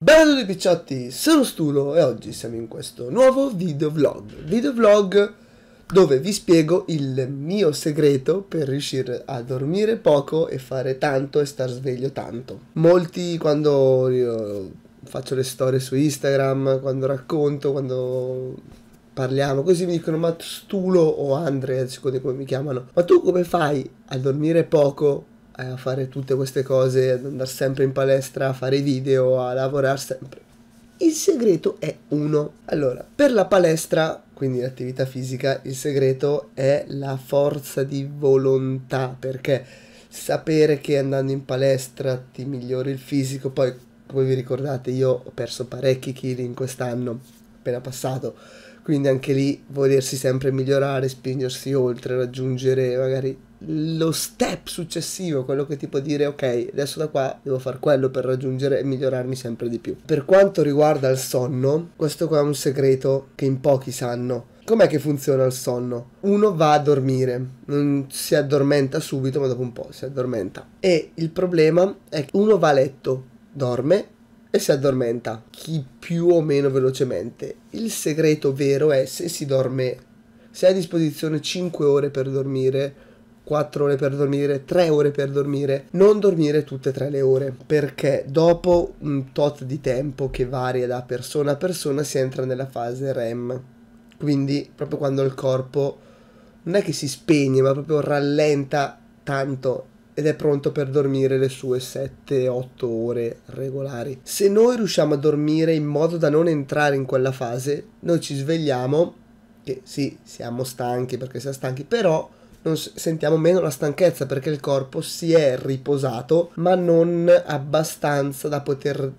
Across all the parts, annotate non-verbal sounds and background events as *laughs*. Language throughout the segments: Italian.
Bello picciotti, sono Stulo e oggi siamo in questo nuovo video vlog. Video vlog dove vi spiego il mio segreto per riuscire a dormire poco e fare tanto e star sveglio tanto. Molti quando faccio le storie su Instagram, quando racconto, quando parliamo, così mi dicono ma Stulo o Andrea, secondo come mi chiamano, ma tu come fai a dormire poco, eh, a fare tutte queste cose, ad andare sempre in palestra, a fare video, a lavorare sempre? Il segreto è uno. Allora, per la palestra, quindi l'attività fisica, il segreto è la forza di volontà, perché sapere che andando in palestra ti migliori il fisico, poi come vi ricordate io ho perso parecchi chili in quest'anno appena passato, quindi anche lì volersi sempre migliorare, spingersi oltre, raggiungere magari lo step successivo, quello che ti può dire ok, adesso da qua devo fare quello per raggiungere e migliorarmi sempre di più. Per quanto riguarda il sonno, questo qua è un segreto che in pochi sanno. Com'è che funziona il sonno? Uno va a dormire, non si addormenta subito, ma dopo un po' si addormenta. E il problema è che uno va a letto, dorme e si addormenta, chi più o meno velocemente. Il segreto vero è se si dorme, se hai a disposizione 5 ore per dormire, 4 ore per dormire, 3 ore per dormire, non dormire tutte e tre le ore, perché dopo un tot di tempo che varia da persona a persona si entra nella fase REM. Quindi proprio quando il corpo non è che si spegne, ma proprio rallenta tanto ed è pronto per dormire le sue 7-8 ore regolari. Se noi riusciamo a dormire in modo da non entrare in quella fase, noi ci svegliamo, che sì, siamo stanchi perché siamo stanchi, però non sentiamo meno la stanchezza perché il corpo si è riposato, ma non abbastanza da poter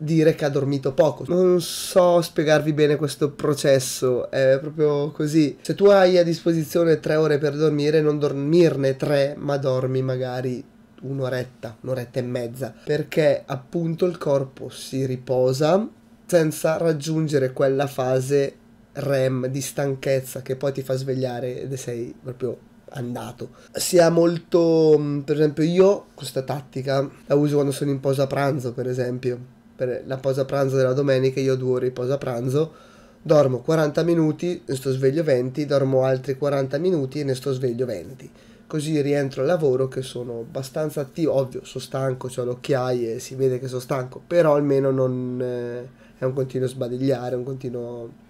dire che ha dormito poco. Non so spiegarvi bene questo processo, è proprio così. Se tu hai a disposizione tre ore per dormire, non dormirne tre, ma dormi magari un'oretta, un'oretta e mezza, perché appunto il corpo si riposa senza raggiungere quella fase REM di stanchezza che poi ti fa svegliare ed sei proprio andato. Si ha molto, mm, per esempio, io questa tattica la uso quando sono in posa pranzo, per esempio per la pausa pranzo della domenica io ho due ore di pausa pranzo, dormo 40 minuti, ne sto sveglio 20, dormo altri 40 minuti e ne sto sveglio 20. Così rientro al lavoro che sono abbastanza attivo, ovvio sono stanco, ho le occhiaie, si vede che sono stanco, però almeno non eh, è un continuo sbadigliare, un continuo...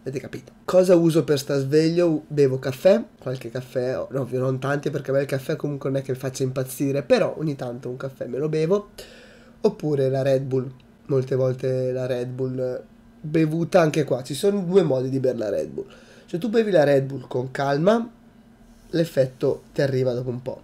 Avete capito? Cosa uso per star sveglio? Bevo caffè, qualche caffè, ovvio non tanti perché a me il caffè comunque non è che mi faccia impazzire, però ogni tanto un caffè me lo bevo oppure la Red Bull, molte volte la Red Bull eh, bevuta anche qua, ci sono due modi di bere la Red Bull. Se tu bevi la Red Bull con calma, l'effetto ti arriva dopo un po'.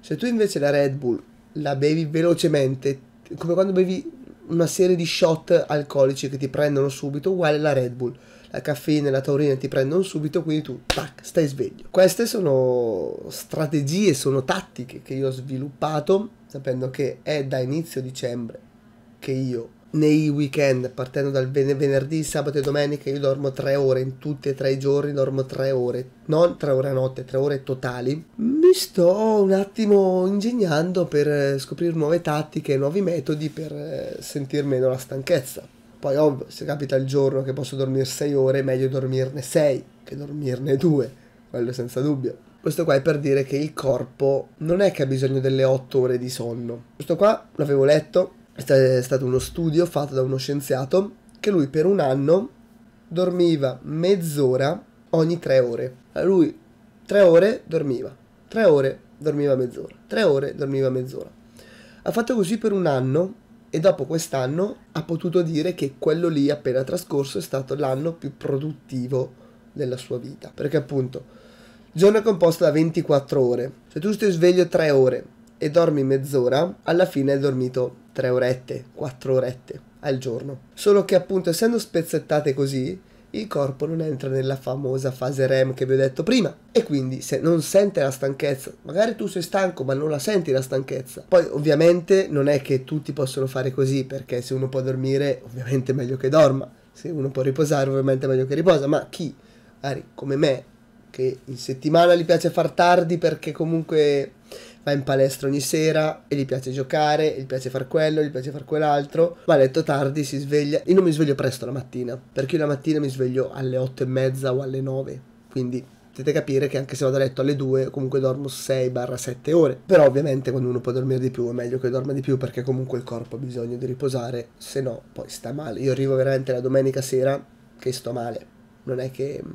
Se tu invece la Red Bull la bevi velocemente, come quando bevi una serie di shot alcolici che ti prendono subito, uguale la Red Bull. La caffeina e la taurina ti prendono subito, quindi tu tac, stai sveglio. Queste sono strategie, sono tattiche che io ho sviluppato, sapendo che è da inizio dicembre che io nei weekend, partendo dal ven- venerdì, sabato e domenica, io dormo tre ore in tutti e tre i giorni, dormo tre ore, non tre ore a notte, tre ore totali. Mi sto un attimo ingegnando per eh, scoprire nuove tattiche, nuovi metodi per eh, sentir meno la stanchezza. Poi ovvio, se capita il giorno che posso dormire sei ore, è meglio dormirne sei che dormirne due quello senza dubbio. Questo qua è per dire che il corpo non è che ha bisogno delle 8 ore di sonno. Questo qua l'avevo letto, è stato uno studio fatto da uno scienziato che lui per un anno dormiva mezz'ora ogni tre ore. Lui tre ore dormiva, tre ore dormiva mezz'ora, tre ore dormiva mezz'ora. Ha fatto così per un anno e dopo quest'anno ha potuto dire che quello lì appena trascorso è stato l'anno più produttivo della sua vita. Perché appunto il giorno è composto da 24 ore. Se tu stai sveglio tre ore e dormi mezz'ora, alla fine hai dormito 3 orette, quattro orette al giorno. Solo che appunto essendo spezzettate così, il corpo non entra nella famosa fase REM che vi ho detto prima e quindi se non sente la stanchezza, magari tu sei stanco ma non la senti la stanchezza. Poi ovviamente non è che tutti possono fare così perché se uno può dormire ovviamente è meglio che dorma, se uno può riposare ovviamente è meglio che riposa, ma chi, magari come me, che in settimana gli piace far tardi perché comunque va in palestra ogni sera e gli piace giocare, gli piace far quello, gli piace far quell'altro, va a letto tardi, si sveglia. Io non mi sveglio presto la mattina, perché io la mattina mi sveglio alle 8 e mezza o alle 9, quindi potete capire che anche se vado a letto alle 2 comunque dormo 6-7 ore però ovviamente quando uno può dormire di più è meglio che dorma di più perché comunque il corpo ha bisogno di riposare se no poi sta male io arrivo veramente la domenica sera che sto male non è che mm,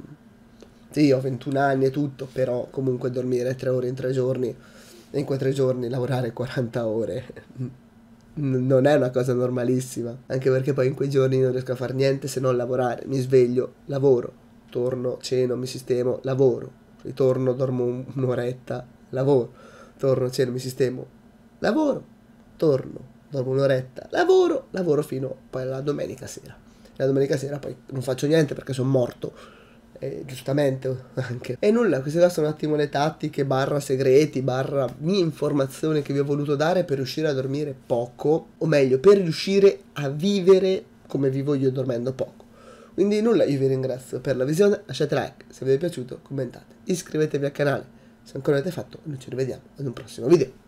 sì ho 21 anni e tutto però comunque dormire 3 ore in 3 giorni in quei tre giorni lavorare 40 ore non è una cosa normalissima, anche perché poi in quei giorni non riesco a fare niente se non lavorare, mi sveglio, lavoro, torno, ceno, mi sistemo, lavoro, ritorno, dormo un'oretta, lavoro, torno, ceno, mi sistemo, lavoro, torno, dormo un'oretta, lavoro, lavoro fino poi alla domenica sera. La domenica sera poi non faccio niente perché sono morto eh, giustamente *laughs* anche. E nulla, queste qua sono un attimo le tattiche, barra segreti, barra mia informazione che vi ho voluto dare per riuscire a dormire poco, o meglio, per riuscire a vivere come vivo io dormendo poco. Quindi nulla, io vi ringrazio per la visione, lasciate like se vi è piaciuto, commentate, iscrivetevi al canale se ancora non l'avete fatto, noi ci rivediamo ad un prossimo video.